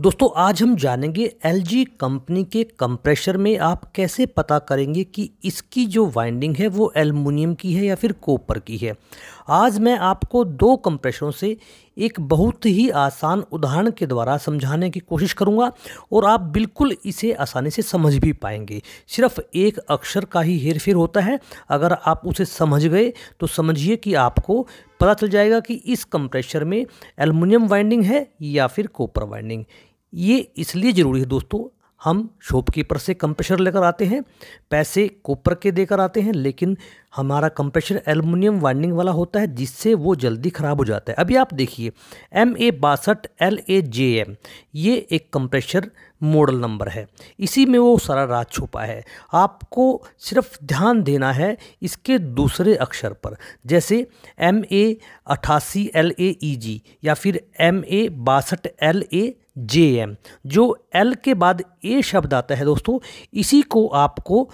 दोस्तों आज हम जानेंगे एल कंपनी के कंप्रेशर में आप कैसे पता करेंगे कि इसकी जो वाइंडिंग है वो एलमिनियम की है या फिर कॉपर की है आज मैं आपको दो कंप्रेशरों से एक बहुत ही आसान उदाहरण के द्वारा समझाने की कोशिश करूंगा और आप बिल्कुल इसे आसानी से समझ भी पाएंगे सिर्फ एक अक्षर का ही हेरफेर होता है अगर आप उसे समझ गए तो समझिए कि आपको पता चल जाएगा कि इस कंप्रेशर में एलमिनियम वाइंडिंग है या फिर कॉपर वाइंडिंग ये इसलिए ज़रूरी है दोस्तों हम शॉपकीपर से कंप्रेशर लेकर आते हैं पैसे कोपर के देकर आते हैं लेकिन हमारा कंप्रेशर एलुमिनियम वाइंडिंग वाला होता है जिससे वो जल्दी ख़राब हो जाता है अभी आप देखिए एम ए बासठ एल ए जे एम ये एक कंप्रेशर मॉडल नंबर है इसी में वो सारा राज छुपा है आपको सिर्फ ध्यान देना है इसके दूसरे अक्षर पर जैसे एम ए अठासी एल ए ई जी या फिर एम ए बासठ एल ए जे एम जो एल के बाद ए शब्द आता है दोस्तों इसी को आपको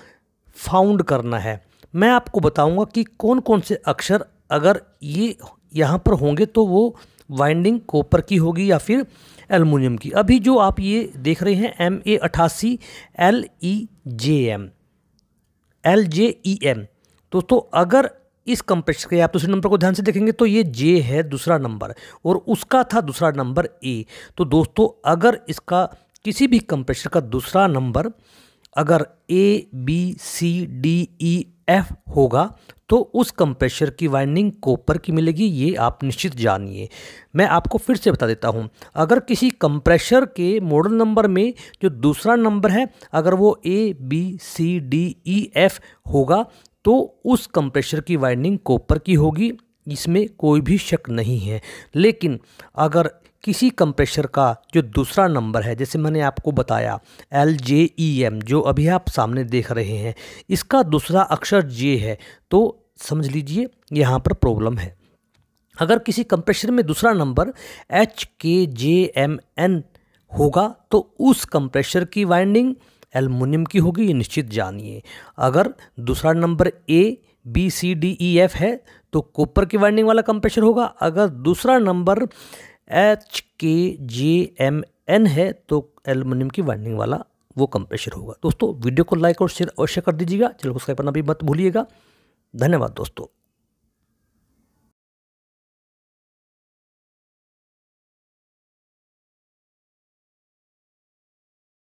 फाउंड करना है मैं आपको बताऊंगा कि कौन कौन से अक्षर अगर ये यहाँ पर होंगे तो वो वाइंडिंग कॉपर की होगी या फिर एलमिनियम की अभी जो आप ये देख रहे हैं एम ए अठासी L E J M L J E M दोस्तों अगर इस कंपेक्शन के आप दूसरे नंबर को ध्यान से देखेंगे तो ये जे है दूसरा नंबर और उसका था दूसरा नंबर ए तो दोस्तों अगर इसका किसी भी कंपेक्शन का दूसरा नंबर अगर A B C D E F होगा तो उस कंप्रेशर की वाइंडिंग कॉपर की मिलेगी ये आप निश्चित जानिए मैं आपको फिर से बता देता हूँ अगर किसी कंप्रेशर के मॉडल नंबर में जो दूसरा नंबर है अगर वो A B C D E F होगा तो उस कंप्रेशर की वाइंडिंग कॉपर की होगी इसमें कोई भी शक नहीं है लेकिन अगर किसी कंप्रेशर का जो दूसरा नंबर है जैसे मैंने आपको बताया एल जे ई एम जो अभी आप सामने देख रहे हैं इसका दूसरा अक्षर जे है तो समझ लीजिए यहाँ पर प्रॉब्लम है अगर किसी कंप्रेशर में दूसरा नंबर एच के जे एम एन होगा तो उस कंप्रेशर की वाइंडिंग एलमिनियम की होगी ये निश्चित जानिए अगर दूसरा नंबर A B C D E F है तो कॉपर की वाइंडिंग वाला कंप्रेशर होगा अगर दूसरा नंबर एच के जे एम एन है तो एलमिनियम की वाइंडिंग वाला वो कंप्रेशर होगा दोस्तों वीडियो को लाइक और शेयर अवश्य कर दीजिएगा चलो उसका अपना भी मत भूलिएगा धन्यवाद दोस्तों